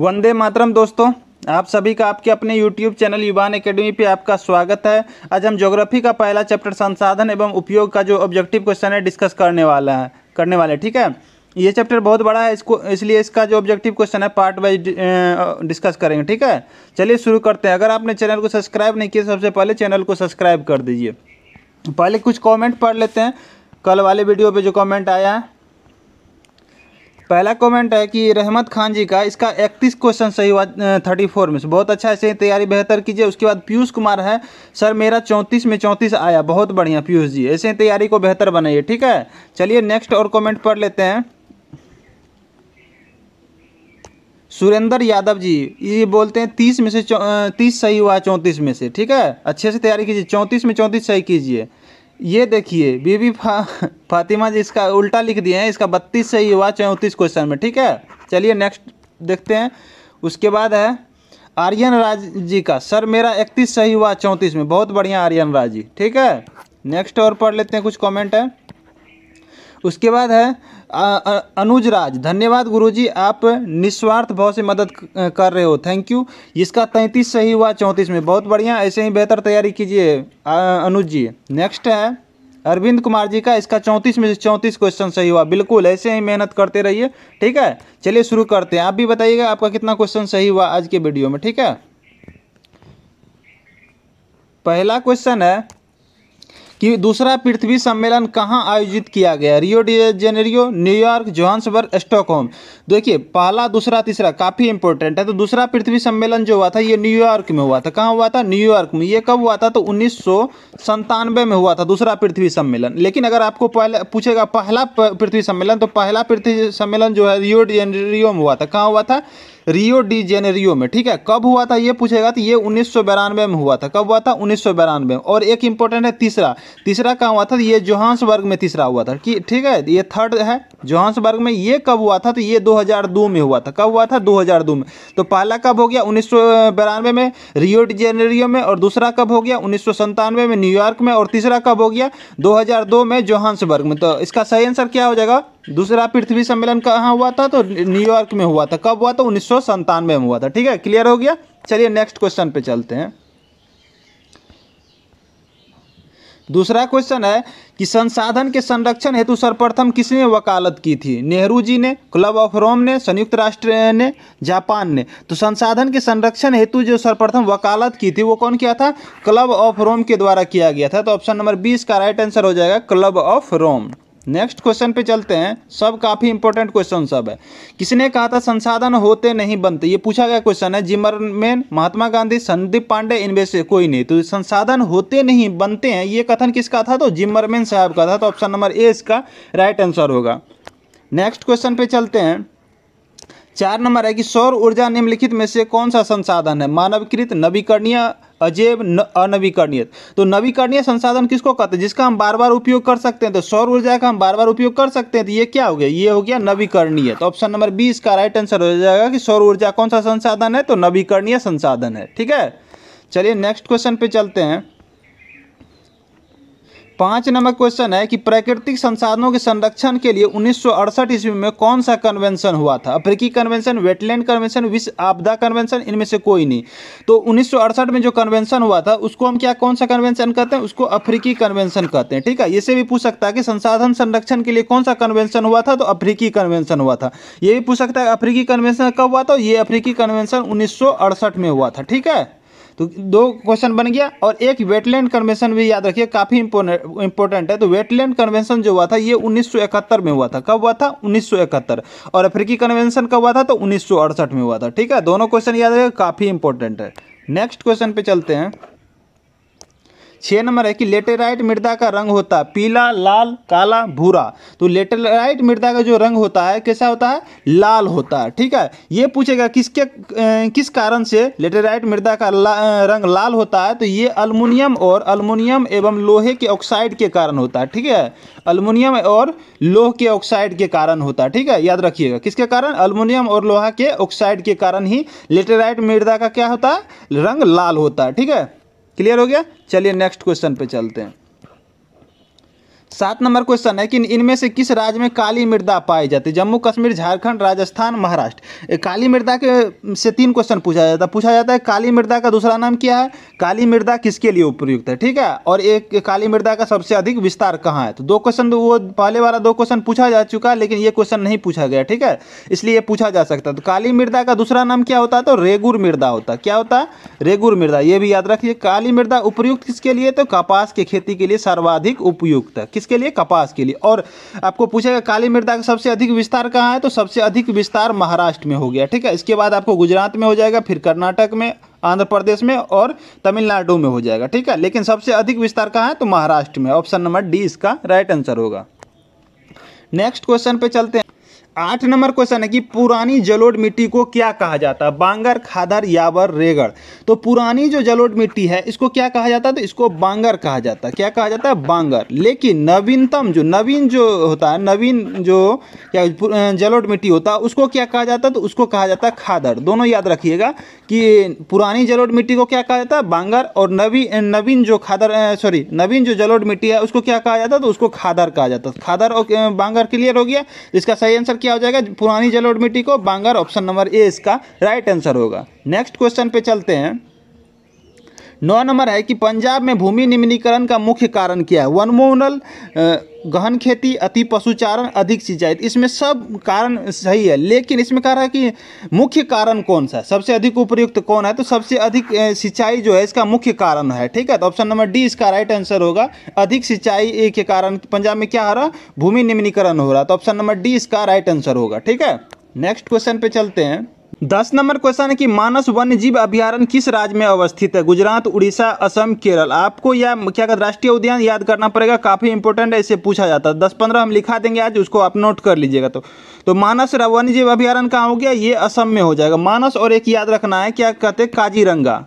वंदे मातरम दोस्तों आप सभी का आपके अपने YouTube चैनल युवान एकेडमी पे आपका स्वागत है आज हम ज्योग्राफी का पहला चैप्टर संसाधन एवं उपयोग का जो ऑब्जेक्टिव क्वेश्चन है डिस्कस करने वाला है करने वाले ठीक है ये चैप्टर बहुत बड़ा है इसको इसलिए इसका जो ऑब्जेक्टिव क्वेश्चन है पार्ट वाइज डिस्कस करेंगे ठीक है चलिए शुरू करते हैं अगर आपने चैनल को सब्सक्राइब नहीं किया सबसे पहले चैनल को सब्सक्राइब कर दीजिए पहले कुछ कॉमेंट पढ़ लेते हैं कल वाले वीडियो पर जो कॉमेंट आया है पहला कमेंट है कि रहमत खान जी का इसका इकतीस क्वेश्चन सही हुआ थर्टी फोर में से बहुत अच्छा ऐसे तैयारी बेहतर कीजिए उसके बाद पीयूष कुमार है सर मेरा चौंतीस में चौंतीस आया बहुत बढ़िया पीयूष जी ऐसे तैयारी को बेहतर बनाइए ठीक है चलिए नेक्स्ट और कमेंट पढ़ लेते हैं सुरेंद्र यादव जी ये बोलते हैं तीस में से तीस सही हुआ है चौंतीस में से ठीक है अच्छे से तैयारी कीजिए चौंतीस में चौंतीस सही कीजिए ये देखिए बीबी फा, फातिमा जी इसका उल्टा लिख दिए हैं इसका बत्तीस सही हुआ चौंतीस क्वेश्चन में ठीक है चलिए नेक्स्ट देखते हैं उसके बाद है आर्यन राज जी का सर मेरा इकतीस सही हुआ चौंतीस में बहुत बढ़िया आर्यन राज जी ठीक है नेक्स्ट और पढ़ लेते हैं कुछ कमेंट है उसके बाद है अनुजराज धन्यवाद गुरुजी आप निस्वार्थ भाव से मदद कर रहे हो थैंक यू इसका तैंतीस सही हुआ चौंतीस में बहुत बढ़िया ऐसे ही बेहतर तैयारी कीजिए अनुज जी नेक्स्ट है अरविंद कुमार जी का इसका चौंतीस में से चौंतीस क्वेश्चन सही हुआ बिल्कुल ऐसे ही मेहनत करते रहिए ठीक है चलिए शुरू करते हैं आप भी बताइएगा आपका कितना क्वेश्चन सही हुआ आज के वीडियो में ठीक है पहला क्वेश्चन है कि दूसरा पृथ्वी सम्मेलन कहाँ आयोजित किया गया Rio de Janeiro New York Johannesburg Stockholm देखिए पहला दूसरा तीसरा काफ़ी इंपॉर्टेंट है तो दूसरा पृथ्वी सम्मेलन जो हुआ था ये न्यूयॉर्क में हुआ था कहाँ हुआ था न्यूयॉर्क में ये कब हुआ था तो उन्नीस में हुआ था दूसरा पृथ्वी सम्मेलन लेकिन अगर आपको पहले पूछेगा पहला पृथ्वी सम्मेलन तो पहला पृथ्वी सम्मेलन जो है रियो डी जेनेरियो में हुआ था कहाँ हुआ था रियो डी जेनेरियो में ठीक है कब हुआ था ये पूछेगा तो ये उन्नीस में हुआ था कब हुआ था उन्नीस में और एक इंपॉर्टेंट है तीसरा तीसरा कहाँ हुआ था ये जोहान्सबर्ग में तीसरा हुआ था कि ठीक है ये थर्ड है जोहान्सबर्ग में ये कब हुआ था तो ये दो में हुआ था कब हुआ था दो में तो पहला कब हो गया उन्नीस में रियो डी जेनेरियो में और दूसरा कब हो गया उन्नीस में न्यूयॉर्क में और तीसरा कब हो गया दो में जोहान्सबर्ग में तो इसका सही आंसर क्या हो जाएगा दूसरा पृथ्वी सम्मेलन कहाँ हुआ था तो न्यूयॉर्क में हुआ था कब हुआ था उन्नीस में हुआ था ठीक है क्लियर हो गया चलिए नेक्स्ट क्वेश्चन पे चलते हैं दूसरा क्वेश्चन है कि संसाधन के संरक्षण हेतु सर्वप्रथम किसने वकालत की थी नेहरू जी ने क्लब ऑफ रोम ने संयुक्त राष्ट्र ने जापान ने तो संसाधन के संरक्षण हेतु जो सर्वप्रथम वकालत की थी वो कौन किया था क्लब ऑफ रोम के द्वारा किया गया था तो ऑप्शन नंबर बीस का राइट आंसर हो जाएगा club of Rome next question पे चलते हैं सब काफ़ी इंपॉर्टेंट क्वेश्चन सब है किसने कहा था संसाधन होते नहीं बनते ये पूछा गया क्वेश्चन है जिमरमेन महात्मा गांधी संदीप पांडे इनमें से कोई नहीं तो संसाधन होते नहीं बनते हैं ये कथन किसका था तो जिमरमेन साहब का था तो ऑप्शन नंबर ए इसका राइट आंसर होगा नेक्स्ट क्वेश्चन पे चलते हैं चार नंबर है कि सौर ऊर्जा निम्नलिखित में से कौन सा संसाधन है मानवकृत नवीकरणीय अजैव अनवीकरणीय तो नवीकरणीय संसाधन किसको कहते हैं जिसका हम बार बार उपयोग कर सकते हैं तो सौर ऊर्जा का हम बार बार उपयोग कर सकते हैं तो ये क्या हो गया ये हो गया नवीकरणीय तो ऑप्शन नंबर बी इसका राइट आंसर हो जाएगा कि सौर ऊर्जा कौन सा संसाधन है तो नवीकरणीय संसाधन है ठीक है चलिए नेक्स्ट क्वेश्चन पे चलते हैं पाँच नंबर क्वेश्चन है कि प्राकृतिक संसाधनों के संरक्षण के लिए उन्नीस ईस्वी में कौन सा कन्वेंशन हुआ था अफ्रीकी कन्वेंशन वेटलैंड कन्वेंशन विश्व आपदा कन्वेंशन इनमें से कोई नहीं तो उन्नीस में जो कन्वेंशन हुआ था उसको हम क्या कौन सा कन्वेंशन कहते हैं उसको अफ्रीकी कन्वेंशन कहते हैं ठीक है ये भी पूछ सकता है कि संसाधन संरक्षण के लिए कौन सा कन्वेंशन हुआ था तो अफ्रीकी कन्वेंशन हुआ था ये भी पूछ सकता है अफ्रीकी कन्वेंशन कब हुआ था ये अफ्रीकी कन्वेंशन उन्नीस में हुआ था ठीक है तो दो क्वेश्चन बन गया और एक वेटलैंड कन्वेंशन भी याद रखिए काफ़ी इंपॉर्टेंट है तो वेटलैंड कन्वेंशन जो हुआ था ये 1971 में हुआ था कब हुआ था 1971 और अफ्रीकी कन्वेंशन कब हुआ था तो उन्नीस में हुआ था ठीक है दोनों क्वेश्चन याद रखिए काफ़ी इंपॉर्टेंट है नेक्स्ट क्वेश्चन पे चलते हैं छः नंबर है कि लेटेराइट मृदा का रंग होता है पीला लाल काला भूरा तो लेटेराइट मृदा का जो रंग होता है कैसा होता है लाल होता है ठीक है ये पूछेगा किसके किस कारण से लेटेराइट मृदा का ला, रंग लाल होता है तो ये अल्मोनियम और अल्मोनियम एवं लोहे के ऑक्साइड के कारण होता है ठीक है अल्मोनियम और लोह के ऑक्साइड के कारण होता है ठीक है याद रखिएगा किसके कारण अल्मोनियम और लोहा के ऑक्साइड के कारण ही लेटेराइट मृदा का क्या होता है रंग लाल होता है ठीक है क्लियर हो गया चलिए नेक्स्ट क्वेश्चन पे चलते हैं सात नंबर क्वेश्चन है कि इनमें से किस राज्य में काली मृदा पाई जाती है जम्मू कश्मीर झारखंड राजस्थान महाराष्ट्र काली मृदा के से तीन क्वेश्चन पूछा जाता है पूछा जाता है काली मृदा का दूसरा नाम क्या है काली मृदा किसके लिए उपयुक्त है ठीक है और एक काली मृदा का सबसे अधिक विस्तार कहाँ है तो दो क्वेश्चन वो पहले वाला दो क्वेश्चन पूछा जा चुका है लेकिन ये क्वेश्चन नहीं पूछा गया ठीक है इसलिए पूछा जा सकता है तो काली मृदा का दूसरा नाम क्या होता है तो रेगुर मृदा होता है क्या होता है रेगुर मृदा ये भी याद रखिए काली मृदा उपयुक्त किसके लिए तो कपास की खेती के लिए सर्वाधिक उपयुक्त है किसके लिए कपास के लिए और आपको पूछेगा काली मृदा का सबसे अधिक विस्तार कहाँ है तो सबसे अधिक विस्तार महाराष्ट्र में हो गया ठीक है इसके बाद आपको गुजरात में हो जाएगा फिर कर्नाटक में आंध्र प्रदेश में और तमिलनाडु में हो जाएगा ठीक है लेकिन सबसे अधिक विस्तार कहाँ है तो महाराष्ट्र में ऑप्शन नंबर डी इसका राइट आंसर होगा नेक्स्ट क्वेश्चन पे चलते हैं आठ नंबर क्वेश्चन है कि पुरानी जलोढ़ मिट्टी को क्या कहा जाता है बांगर खादर यावर रेगड़ तो पुरानी जो जलोढ़ मिट्टी है इसको क्या कहा जाता है तो इसको बांगर कहा जाता है क्या कहा जाता है बांगर लेकिन नवीनतम जो नवीन जो होता है नवीन जो क्या जलोढ़ मिट्टी होता है उसको क्या कहा जाता है तो उसको कहा जाता है खादर दोनों याद रखिएगा कि पुरानी जलोढ़ मिट्टी को क्या कहा जाता है बांगर और नवी नवीन जो खादर सॉरी नवीन जो जलोढ़ मिट्टी है उसको क्या कहा जाता है तो उसको खादर कहा जाता है खादर और बांगर क्लियर हो गया इसका सही आंसर क्या हो जाएगा पुरानी जलोड मिट्टी को बांगर ऑप्शन नंबर ए इसका राइट आंसर होगा नेक्स्ट क्वेश्चन पे चलते हैं नौ नंबर है कि पंजाब में भूमि निम्नीकरण का मुख्य कारण क्या है वनमोनल गहन खेती अति पशुचारण अधिक सिंचाई तो इसमें सब कारण सही है लेकिन इसमें कह रहा है कि मुख्य कारण कौन सा है सबसे अधिक उपयुक्त कौन है तो सबसे अधिक सिंचाई जो है इसका मुख्य कारण है ठीक है तो ऑप्शन नंबर डी इसका राइट आंसर होगा अधिक सिंचाई के कारण पंजाब में क्या हो रहा भूमि निम्नीकरण हो रहा तो ऑप्शन नंबर डी इसका राइट आंसर होगा ठीक है नेक्स्ट क्वेश्चन पे चलते हैं दस नंबर क्वेश्चन है कि मानस वन्य जीव अभ्यारण किस राज्य में अवस्थित है गुजरात उड़ीसा असम केरल आपको या क्या कहते राष्ट्रीय उद्यान याद करना पड़ेगा काफ़ी इंपोर्टेंट है इसे पूछा जाता है दस पंद्रह हम लिखा देंगे आज उसको आप नोट कर लीजिएगा तो तो मानस वन्य जीव अभ्यारण कहाँ हो गया ये असम में हो जाएगा मानस और एक याद रखना है क्या कहते काजीरंगा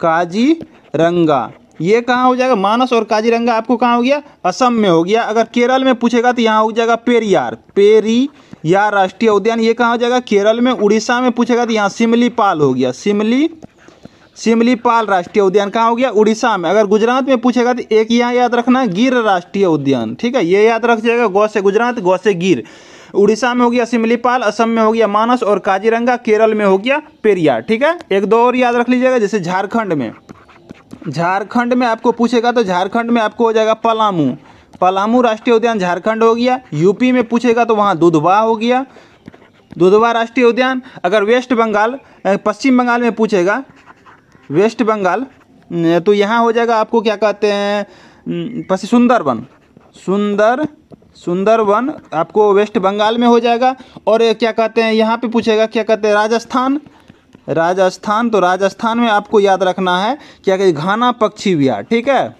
काजीरंगा ये कहाँ हो जाएगा मानस और काजीरंगा आपको कहाँ हो गया असम में हो गया अगर केरल में पूछेगा तो यहाँ हो जाएगा पेरियार पेरी यार राष्ट्रीय उद्यान ये कहाँ हो जाएगा केरल में उड़ीसा में पूछेगा तो यहाँ पाल हो गया सिमली पाल राष्ट्रीय उद्यान कहाँ हो गया उड़ीसा में अगर गुजरात में पूछेगा तो एक यहाँ याद रखना गिर राष्ट्रीय उद्यान ठीक है ये याद रख जाएगा गौ से गुजरात गौ से गिर उड़ीसा में हो गया पाल असम में हो गया मानस और काजीरंगा केरल में हो गया पेरियार ठीक है एक दो और याद रख लीजिएगा जैसे झारखंड में झारखंड में आपको पूछेगा तो झारखंड में आपको हो जाएगा पलामू पलामू राष्ट्रीय उद्यान झारखंड हो गया यूपी में पूछेगा तो वहाँ दुधवा हो गया दुधवा राष्ट्रीय उद्यान अगर वेस्ट बंगाल पश्चिम बंगाल में पूछेगा वेस्ट बंगाल तो यहाँ हो जाएगा आपको क्या कहते हैं पश्चिम सुंदरवन सुंदर सुंदरवन आपको वेस्ट बंगाल में हो जाएगा और क्या कहते हैं यहाँ पे पूछेगा क्या कहते हैं राजस्थान राजस्थान तो राजस्थान में आपको याद रखना है क्या कहते घाना पक्षी विहार ठीक है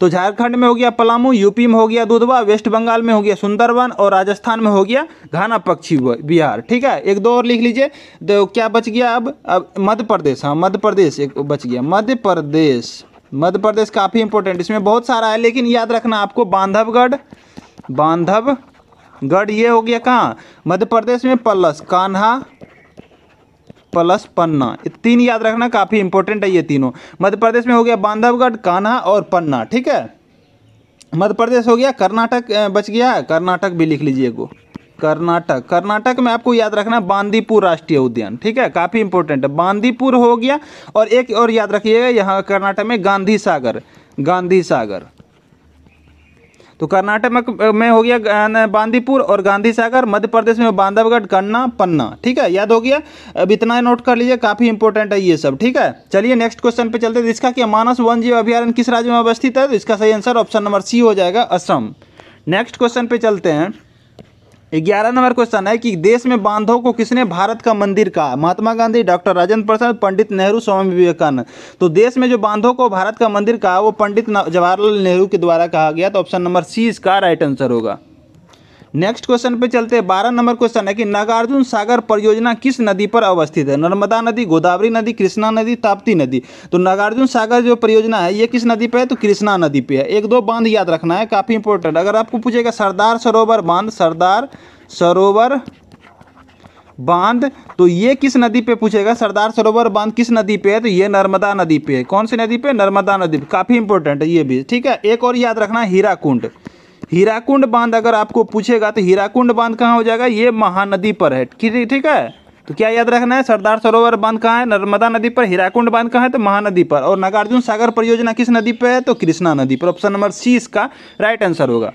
तो झारखंड में हो गया पलामू यूपी में हो गया दुधवा वेस्ट बंगाल में हो गया सुंदरवन और राजस्थान में हो गया घाना पक्षी बिहार ठीक है एक दो और लिख लीजिए तो क्या बच गया अब अब मध्य प्रदेश हाँ मध्य प्रदेश एक बच गया मध्य प्रदेश मध्य प्रदेश काफ़ी इंपॉर्टेंट इसमें बहुत सारा है लेकिन याद रखना आपको बांधवगढ़ बांधवगढ़ ये हो गया कहाँ मध्य प्रदेश में प्लस कान्हा प्लस पन्ना तीन याद रखना काफ़ी इंपॉर्टेंट है ये तीनों मध्य प्रदेश में हो गया बांधवगढ़ कान्हा और पन्ना ठीक है मध्य प्रदेश हो गया कर्नाटक बच गया कर्नाटक भी लिख लीजिए गो कर्नाटक कर्नाटक में आपको याद रखना बांदीपुर राष्ट्रीय उद्यान ठीक है काफ़ी इंपॉर्टेंट है बांदीपुर हो गया और एक और याद रखिएगा यहाँ कर्नाटक में गांधी सागर गांधी सागर तो कर्नाटक में हो गया बांदीपुर और गांधी सागर मध्य प्रदेश में बांधवगढ़ गन्ना पन्ना ठीक है याद हो गया अब इतना नोट कर लीजिए काफ़ी इंपॉर्टेंट है ये सब ठीक है चलिए नेक्स्ट क्वेश्चन पे चलते हैं इसका क्या मानस वन जीव अभ्यारण किस राज्य में अवस्थित है तो इसका सही आंसर ऑप्शन नंबर सी हो जाएगा असम नेक्स्ट क्वेश्चन पे चलते हैं ग्यारह नंबर क्वेश्चन है कि देश में बांधव को किसने भारत का मंदिर कहा महात्मा गांधी डॉक्टर राजेंद्र प्रसाद पंडित नेहरू स्वामी विवेकानंद तो देश में जो बांधो को भारत का मंदिर कहा वो पंडित जवाहरलाल नेहरू के द्वारा कहा गया तो ऑप्शन नंबर सी इसका राइट आंसर होगा नेक्स्ट क्वेश्चन पे चलते हैं बारह नंबर क्वेश्चन है कि नागार्जुन सागर परियोजना किस नदी पर अवस्थित है नर्मदा नदी गोदावरी नदी कृष्णा नदी ताप्ती नदी तो नागार्जुन सागर जो परियोजना है ये किस नदी पे है तो कृष्णा नदी पे है एक दो बांध याद रखना है काफ़ी इंपॉर्टेंट अगर आपको पूछेगा सरदार सरोवर बांध सरदार सरोवर बांध तो ये किस नदी पे पूछेगा सरदार सरोवर बांध किस नदी पे है तो ये नर्मदा नदी पे है कौन सी नदी पे नर्मदा नदी पे काफ़ी इंपॉर्टेंट है ये भी ठीक है एक और याद रखना है हीरा कुंड हीराकुंड बांध अगर आपको पूछेगा तो हीराकुंड बांध कहाँ हो जाएगा ये महानदी पर है ठीक है तो क्या याद रखना है सरदार सरोवर बांध कहाँ है नर्मदा नदी पर हीराकुंड बांध कहाँ है तो महानदी पर और नागार्जुन सागर परियोजना किस नदी पर है तो कृष्णा नदी पर ऑप्शन नंबर सी इसका राइट आंसर होगा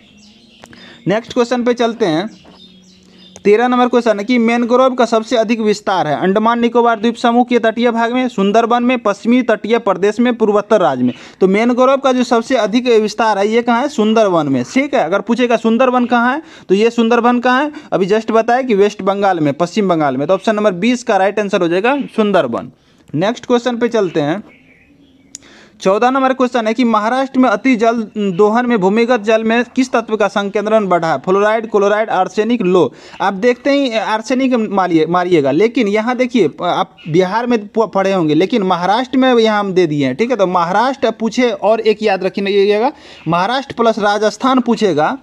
नेक्स्ट क्वेश्चन पे चलते हैं तेरह नंबर क्वेश्चन है कि मैनग्रोव का सबसे अधिक विस्तार है अंडमान निकोबार द्वीप समूह के तटीय भाग में सुंदरबन में पश्चिमी तटीय प्रदेश में पूर्वोत्तर राज्य में तो मैनग्रोव का जो सबसे अधिक विस्तार है ये कहाँ है सुंदरबन में ठीक है अगर पूछेगा सुंदरबन कहाँ है तो ये सुंदरबन कहाँ है अभी जस्ट बताया कि वेस्ट बंगाल में पश्चिम बंगाल में तो ऑप्शन नंबर बीस का राइट आंसर हो जाएगा सुंदरबन नेक्स्ट क्वेश्चन पे चलते हैं चौदह नंबर क्वेश्चन है कि महाराष्ट्र में अति जल दोहन में भूमिगत जल में किस तत्व का संकेंद्रण बढ़ा फ्लोराइड क्लोराइड आर्सेनिक लो आप देखते ही आर्सेनिक मारिए मारिएगा लेकिन यहाँ देखिए आप बिहार में पढ़े होंगे लेकिन महाराष्ट्र में यहाँ हम दे दिए हैं ठीक है तो महाराष्ट्र पूछे और एक याद रखिएगा महाराष्ट्र प्लस राजस्थान पूछेगा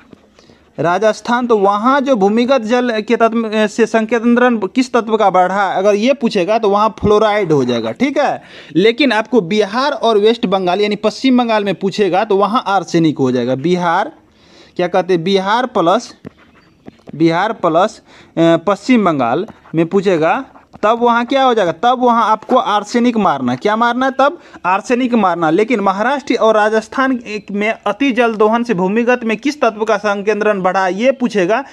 राजस्थान तो वहाँ जो भूमिगत जल के तत्व से संकेतन किस तत्व का बढ़ा अगर ये पूछेगा तो वहाँ फ्लोराइड हो जाएगा ठीक है लेकिन आपको बिहार और वेस्ट बंगाल यानी पश्चिम बंगाल में पूछेगा तो वहाँ आर्सेनिक हो जाएगा बिहार क्या कहते हैं बिहार प्लस बिहार प्लस पश्चिम बंगाल में पूछेगा तब वहाँ क्या हो जाएगा तब वहाँ आपको आर्सेनिक मारना क्या मारना है तब आर्सेनिक मारना लेकिन महाराष्ट्र और राजस्थान में अति जल दोहन से भूमिगत में किस तत्व का संकेंद्रण बढ़ा ये पूछेगा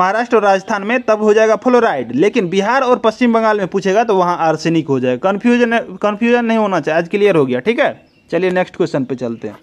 महाराष्ट्र और राजस्थान में तब हो जाएगा फ्लोराइड लेकिन बिहार और पश्चिम बंगाल में पूछेगा तो वहाँ आर्सेनिक हो जाएगा कन्फ्यूजन कन्फ्यूजन नहीं होना चाहिए आज क्लियर हो गया ठीक है चलिए नेक्स्ट क्वेश्चन पर चलते हैं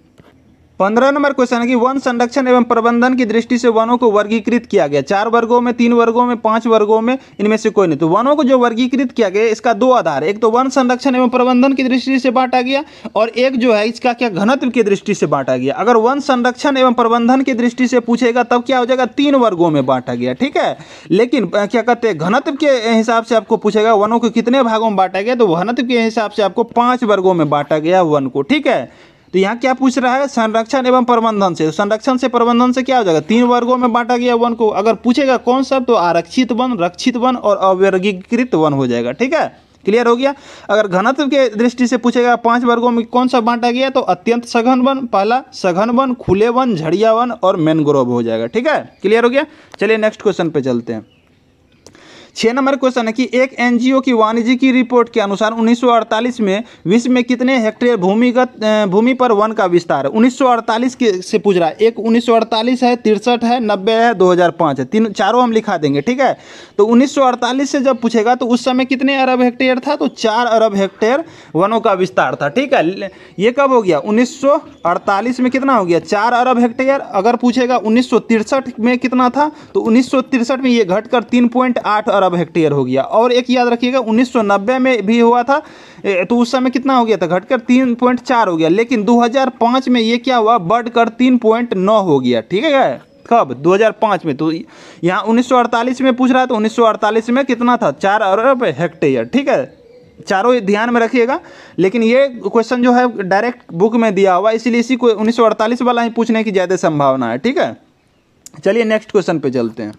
पंद्रह नंबर क्वेश्चन है कि वन संरक्षण एवं प्रबंधन की दृष्टि से वनों को वर्गीकृत किया गया चार वर्गों में तीन वर्गों में पांच वर्गों में इनमें से कोई नहीं तो वनों को जो वर्गीकृत किया गया इसका दो आधार एक तो वन संरक्षण एवं प्रबंधन की दृष्टि से बांटा गया और एक जो है इसका क्या घनत्व की दृष्टि से बांटा गया अगर वन संरक्षण एवं प्रबंधन की दृष्टि से पूछेगा तब क्या हो जाएगा तीन वर्गों में बांटा गया ठीक है लेकिन क्या कहते हैं घनत्व के हिसाब से आपको पूछेगा वनों को कितने भागों में बांटा गया तो घनत्व के हिसाब से आपको पांच वर्गों में बांटा गया वन को ठीक है तो यहाँ क्या पूछ रहा है संरक्षण एवं प्रबंधन से तो संरक्षण से प्रबंधन से क्या हो जाएगा तीन वर्गों में बांटा गया वन को अगर पूछेगा कौन सा तो आरक्षित वन रक्षित वन और अवर्गीकृत वन हो जाएगा ठीक है क्लियर हो गया अगर घनत्व के दृष्टि से पूछेगा पांच वर्गों में कौन सा बांटा गया तो अत्यंत सघन वन पहला सघन वन खुले वन झड़िया वन और मैनग्रोव हो जाएगा ठीक है क्लियर हो गया चलिए नेक्स्ट क्वेश्चन पे चलते हैं छः नंबर क्वेश्चन है कि एक एनजीओ की वाणिज्य की रिपोर्ट के अनुसार 1948 में विश्व में कितने हेक्टेयर भूमिगत भूमि पर वन का विस्तार है उन्नीस के से पूछ रहा है एक उन्नीस है तिरसठ है नब्बे है दो है तीन चारों हम लिखा देंगे ठीक है तो उन्नीस से जब पूछेगा तो उस समय कितने अरब हेक्टेयर था तो चार अरब हेक्टेयर वनों का विस्तार था ठीक है ये कब हो गया 1948 में कितना हो गया चार अरब हेक्टेयर अगर पूछेगा उन्नीस में कितना था तो उन्नीस में ये घटकर तीन अरब अरब हेक्टेयर हो गया और एक याद रखिएगा 1990 में भी हुआ था तो उस समय कितना हो गया था घटकर 3.4 हो गया लेकिन 2005 में ये क्या हुआ बढ़कर 3.9 हो गया ठीक है कब 2005 में तो यहाँ 1948 में पूछ रहा है तो 1948 में कितना था चार अरब हेक्टेयर ठीक है चारों ध्यान में रखिएगा लेकिन ये क्वेश्चन जो है डायरेक्ट बुक में दिया हुआ इसीलिए इसी को 1948 वाला ही पूछने की ज़्यादा संभावना है ठीक है चलिए नेक्स्ट क्वेश्चन पे चलते हैं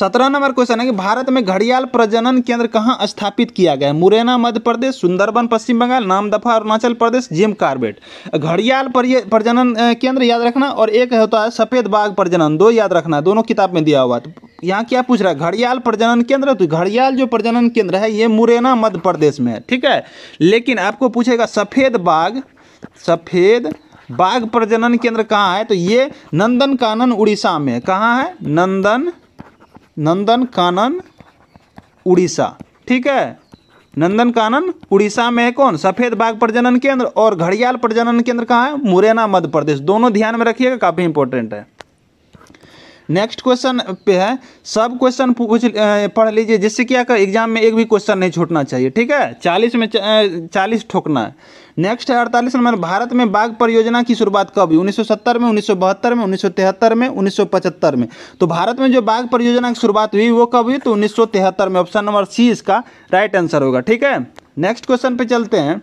सत्रह नंबर क्वेश्चन है कि भारत में घड़ियाल प्रजनन केंद्र कहाँ स्थापित किया गया है मुरैना मध्य प्रदेश सुंदरबन पश्चिम बंगाल नामदफा अरुणाचल प्रदेश जिम कार्बेट घड़ियाल प्रजनन केंद्र याद रखना और एक होता है सफेद बाघ प्रजनन दो याद रखना दोनों किताब में दिया हुआ तो यहाँ क्या पूछ रहा है घड़ियाल प्रजनन केंद्र तो घड़ियाल जो प्रजनन केंद्र है ये मुरैना मध्य प्रदेश में है ठीक है लेकिन आपको पूछेगा सफेद बाघ सफेद बाघ प्रजनन केंद्र कहाँ है तो ये नंदन कानन उड़ीसा में कहाँ है नंदन नंदन कानन उड़ीसा ठीक है नंदन कानन उड़ीसा में है कौन सफ़ेद बाघ प्रजनन केंद्र और घड़ियाल प्रजनन केंद्र कहाँ है मुरैना मध्य प्रदेश दोनों ध्यान में रखिएगा काफ़ी इंपॉर्टेंट है नेक्स्ट क्वेश्चन पे है सब क्वेश्चन पूछ पढ़ लीजिए जिससे कि आकर एग्जाम में एक भी क्वेश्चन नहीं छूटना चाहिए ठीक है चालीस में चालीस ठोकना है नेक्स्ट है अड़तालीस नंबर भारत में बाघ परियोजना की शुरुआत कब हुई 1970 में 1972 में 1973 में 1975 में तो भारत में जो बाघ परियोजना की शुरुआत हुई वो कब हुई तो उन्नीस में ऑप्शन नंबर सी इसका राइट आंसर होगा ठीक है नेक्स्ट क्वेश्चन पे चलते हैं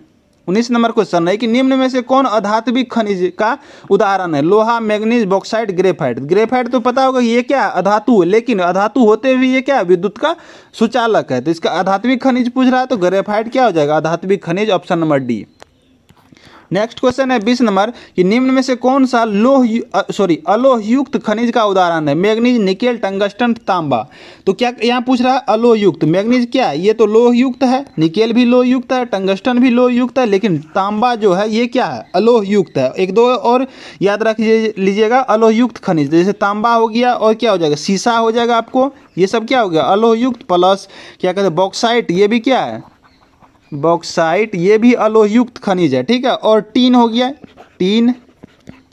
उन्नीस नंबर क्वेश्चन है कि निम्न में से कौन अधात्विक खनिज का उदाहरण है लोहा मैग्नीज बॉक्साइड ग्रेफाइट ग्रेफाइट तो पता होगा ये क्या अधातु है लेकिन अधातु होते हुए ये क्या विद्युत का सुचालक है तो इसका अधात्विक खनिज पूछ रहा है तो ग्रेफाइट क्या हो जाएगा अधात्विक खनिज option number D next question है बीस नंबर कि निम्न में से कौन सा लोह सॉरी अलोहयुक्त खनिज का उदाहरण है मैग्नीज निकेल टंगस्टन तांबा तो क्या यहाँ पूछ रहा है अलोहयुक्त मैग्नीज क्या है ये तो लोहयुक्त है निकेल भी लोहयुक्त है टंगस्टन भी लोहयुक्त है लेकिन तांबा जो है ये क्या है अलोहयुक्त है एक दो और याद रख लीजिएगा अलोहयुक्त खनिज जैसे तांबा हो गया और क्या हो जाएगा शीशा हो जाएगा आपको ये सब क्या हो गया अलोहयुक्त प्लस क्या कहते हैं बॉक्साइट ये भी क्या है बॉक्साइट ये भी अलोहयुक्त खनिज है ठीक है और टीन हो गया टीन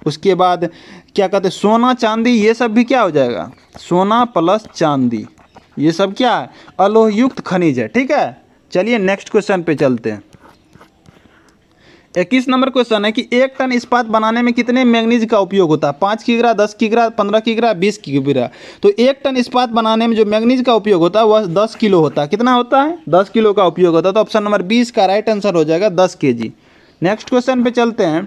उसके बाद क्या कहते हैं सोना चांदी ये सब भी क्या हो जाएगा सोना प्लस चांदी ये सब क्या है अलोहयुक्त खनिज है ठीक है चलिए नेक्स्ट क्वेश्चन पे चलते हैं इक्कीस नंबर क्वेश्चन है कि एक टन इस्पात बनाने में कितने मैग्नीज का उपयोग होता है पाँच किग्रा दस किग्रा पंद्रह किग्रा बीस किग्रा तो एक टन इस्पात बनाने में जो मैग्नीज का उपयोग होता है वह दस किलो होता है कितना होता है दस किलो का उपयोग होता है तो ऑप्शन नंबर बीस का राइट आंसर हो जाएगा दस के नेक्स्ट क्वेश्चन पर चलते हैं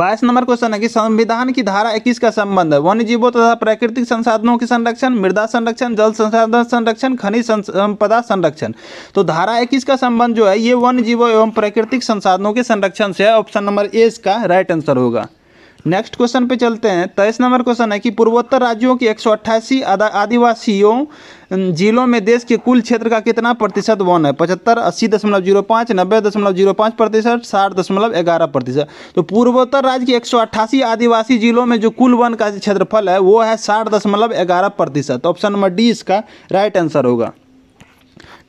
बाईस नंबर क्वेश्चन है कि संविधान की धारा इक्कीस का संबंध वन्य जीवों तथा प्राकृतिक संसाधनों के संरक्षण मृदा संरक्षण जल संसाधन संरक्षण खनिज संपदा संरक्षण तो धारा इक्कीस का संबंध जो है ये वन्य जीवों एवं प्राकृतिक संसाधनों के संरक्षण से है ऑप्शन नंबर ए इसका राइट आंसर होगा नेक्स्ट क्वेश्चन पे चलते हैं तेईस नंबर क्वेश्चन है कि पूर्वोत्तर राज्यों की एक आदिवासियों जिलों में देश के कुल क्षेत्र का कितना प्रतिशत वन है पचहत्तर अस्सी दशमलव जीरो पाँच नब्बे दशमलव जीरो पाँच प्रतिशत साठ दशमलव ग्यारह प्रतिशत तो पूर्वोत्तर राज्य के एक आदिवासी जिलों में जो कुल वन का क्षेत्रफल है वो है साठ दशमलव ग्यारह प्रतिशत ऑप्शन नंबर डी इसका राइट आंसर होगा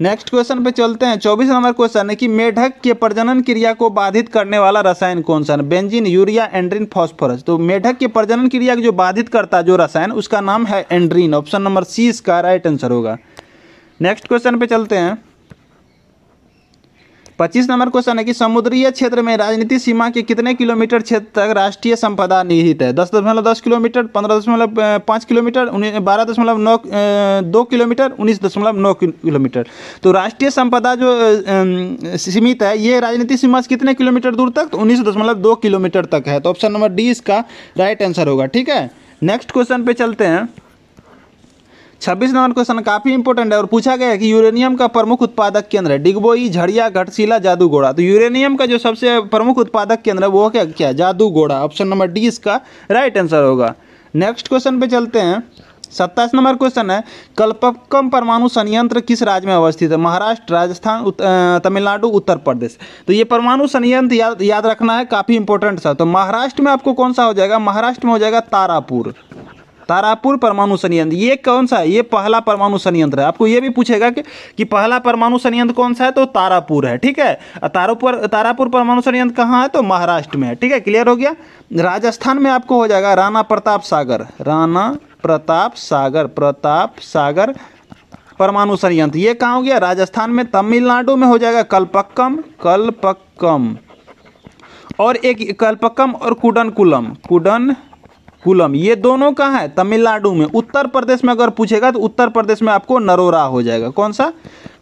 नेक्स्ट क्वेश्चन पे चलते हैं चौबीस नंबर क्वेश्चन है कि मेढक के प्रजनन क्रिया को बाधित करने वाला रसायन कौन सा है बेंजिन यूरिया एंड्रीन फॉस्फोरस तो मेढक के प्रजनन क्रिया को जो बाधित करता है जो रसायन उसका नाम है एंड्रीन ऑप्शन नंबर सी इसका राइट आंसर होगा नेक्स्ट क्वेश्चन पे चलते हैं पच्चीस नंबर क्वेश्चन है कि समुद्रीय क्षेत्र में राजनीतिक सीमा के कितने किलोमीटर क्षेत्र तक राष्ट्रीय संपदा निहित है दस दशमलव दस किलोमीटर पंद्रह दशमलव पाँच किलोमीटर बारह दशमलव नौ दो किलोमीटर उन्नीस दशमलव नौ किलोमीटर तो राष्ट्रीय संपदा जो सीमित है ये राजनीतिक सीमा से कितने किलोमीटर दूर तक तो उन्नीस दशमलव दो किलोमीटर तक है तो ऑप्शन नंबर डी इसका राइट आंसर होगा ठीक है नेक्स्ट क्वेश्चन पे चलते हैं छब्बीस नंबर क्वेश्चन काफ़ी इंपॉर्टेंट है और पूछा गया है कि यूरेनियम का प्रमुख उत्पादक केंद्र है डिगबोई झड़िया घटशिला जादू घोड़ा तो यूरेनियम का जो सबसे प्रमुख उत्पादक केंद्र है वो क्या क्या जादू घोड़ा ऑप्शन नंबर डी इसका राइट आंसर होगा नेक्स्ट क्वेश्चन पे चलते हैं सत्ताईस नंबर क्वेश्चन है कल्पक्कम परमाणु संयंत्र किस राज्य में अवस्थित है महाराष्ट्र राजस्थान उत, तमिलनाडु उत्तर प्रदेश तो ये परमाणु संयंत्र याद याद रखना है काफ़ी इंपॉर्टेंट सा तो महाराष्ट्र में आपको कौन सा हो जाएगा महाराष्ट्र में हो जाएगा तारापुर तारापुर परमाणु संयंत्र ये कौन सा है ये पहला परमाणु संयंत्र है आपको ये भी पूछेगा कि, कि पहला परमाणु संयंत्र कौन सा है तो तारापुर है ठीक है तारापुर तारापुर परमाणु संयंत्र कहाँ है तो महाराष्ट्र में है ठीक है क्लियर हो गया राजस्थान में आपको हो जाएगा राणा प्रताप सागर राणा प्रताप सागर प्रताप सागर परमाणु संयंत्र ये कहाँ हो गया राजस्थान में तमिलनाडु में हो जाएगा कलपक्कम कलपक्कम और एक कल्पक्कम और कुडनकुलम कुडन कुलम ये दोनों कहाँ है तमिलनाडु में उत्तर प्रदेश में अगर पूछेगा तो उत्तर प्रदेश में आपको नरोरा हो जाएगा कौन सा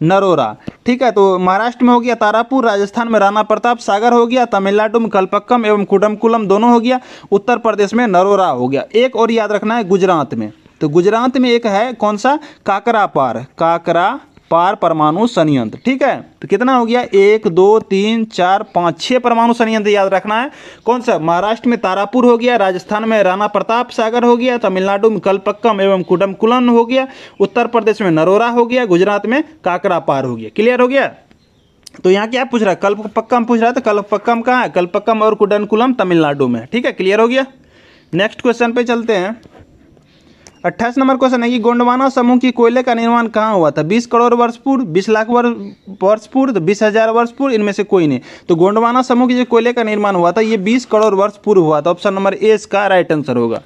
नरोरा ठीक है तो महाराष्ट्र में हो गया तारापुर राजस्थान में राणा प्रताप सागर हो गया तमिलनाडु में कलपक्कम एवं कुडमकुलम दोनों हो गया उत्तर प्रदेश में नरोरा हो गया एक और याद रखना है गुजरात में तो गुजरात में एक है कौन सा काकरापार काकरा पार परमाणु संयंत्र ठीक है तो कितना हो गया एक दो तीन चार पाँच छः परमाणु संयंत्र याद रखना है कौन सा महाराष्ट्र में तारापुर हो गया राजस्थान में राणा प्रताप सागर हो गया तमिलनाडु में कलपक्कम एवं कुडमकुलन हो गया उत्तर प्रदेश में नरोरा हो गया गुजरात में काकरा पार हो गया क्लियर हो गया तो यहाँ क्या पूछ रहा है कल्पक्कम पूछ रहा है तो कल्पक्कम कहाँ है कल्पक्कम और कुडनकुलम तमिलनाडु में ठीक है क्लियर हो गया नेक्स्ट क्वेश्चन पे चलते हैं अट्ठाईस नंबर क्वेश्चन है कि गोंडवाना समूह की कोयले का निर्माण कहाँ हुआ था बीस करोड़ वर्ष पूर्व बीस लाख वर्ष वर्ष पूर्व बीस हजार वर्ष पूर्व इनमें से कोई नहीं तो गोंडवाना समूह की जो कोयले का निर्माण हुआ था ये बीस करोड़ वर्ष पूर्व हुआ था ऑप्शन नंबर ए इसका राइट आंसर होगा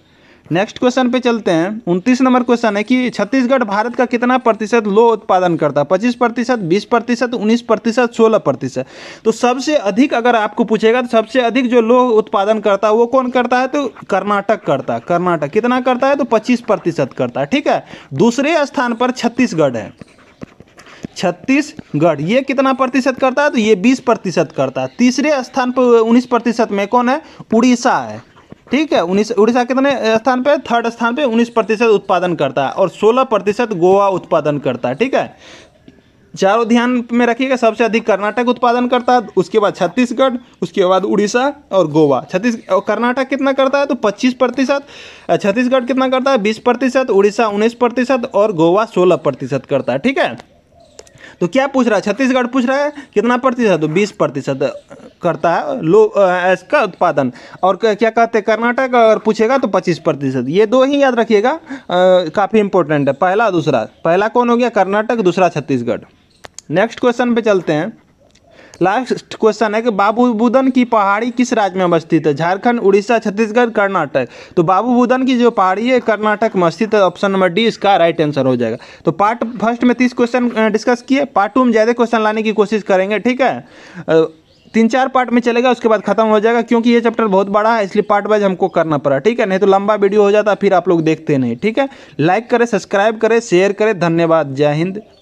नेक्स्ट क्वेश्चन पे चलते हैं उनतीस नंबर क्वेश्चन है कि छत्तीसगढ़ भारत का कितना प्रतिशत लो उत्पादन करता है पच्चीस प्रतिशत बीस प्रतिशत उन्नीस प्रतिशत सोलह प्रतिशत तो सबसे अधिक अगर आपको पूछेगा तो सबसे अधिक जो लो उत्पादन करता है वो कौन करता है तो कर्नाटक करता है कर्नाटक कितना करता है तो पच्चीस प्रतिशत करता है ठीक है दूसरे स्थान पर छत्तीसगढ़ है छत्तीसगढ़ ये कितना प्रतिशत करता है तो ये बीस प्रतिशत करता है तीसरे स्थान पर उन्नीस प्रतिशत में कौन है उड़ीसा है ठीक है उन्नीस उड़ीसा कितने स्थान पे थर्ड स्थान पे 19 प्रतिशत उत्पादन करता है और 16 प्रतिशत गोवा उत्पादन करता है ठीक है चारों ध्यान में रखिएगा सबसे अधिक कर्नाटक उत्पादन करता है उसके बाद छत्तीसगढ़ उसके बाद उड़ीसा और गोवा छत्तीस और कर्नाटक कितना करता है तो 25 प्रतिशत छत्तीसगढ़ कितना करता है 20 प्रतिशत उड़ीसा 19 प्रतिशत और गोवा 16 प्रतिशत करता है ठीक है तो क्या पूछ रहा है छत्तीसगढ़ पूछ रहा है कितना प्रतिशत तो बीस प्रतिशत करता है लो इसका उत्पादन और क्या कहते हैं कर्नाटक अगर पूछेगा तो पच्चीस प्रतिशत ये दो ही याद रखिएगा काफ़ी इंपॉर्टेंट है पहला दूसरा पहला कौन हो गया कर्नाटक दूसरा छत्तीसगढ़ नेक्स्ट क्वेश्चन पे चलते हैं लास्ट क्वेश्चन है कि बाबू बुदन की पहाड़ी किस राज्य में अवस्थित है झारखंड उड़ीसा छत्तीसगढ़ कर्नाटक तो बाबू बुदन की जो पहाड़ी है कर्नाटक में अवस्थित है ऑप्शन नंबर डी इसका राइट आंसर हो जाएगा तो पार्ट फर्स्ट में तीस क्वेश्चन डिस्कस किए पार्ट टू में ज़्यादा क्वेश्चन लाने की कोशिश करेंगे ठीक है तीन चार पार्ट में चलेगा उसके बाद खत्म हो जाएगा क्योंकि ये चैप्टर बहुत बड़ा है इसलिए पार्ट वाइज हमको करना पड़ा ठीक है नहीं तो लंबा वीडियो हो जाता फिर आप लोग देखते नहीं ठीक है लाइक करें सब्सक्राइब करें शेयर करें धन्यवाद जय हिंद